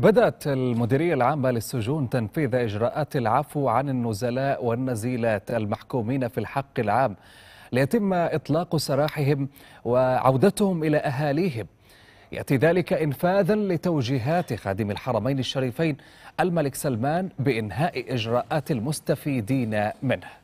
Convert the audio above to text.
بدأت المديرية العامة للسجون تنفيذ إجراءات العفو عن النزلاء والنزيلات المحكومين في الحق العام ليتم إطلاق سراحهم وعودتهم إلى أهاليهم يأتي ذلك إنفاذا لتوجيهات خادم الحرمين الشريفين الملك سلمان بإنهاء إجراءات المستفيدين منه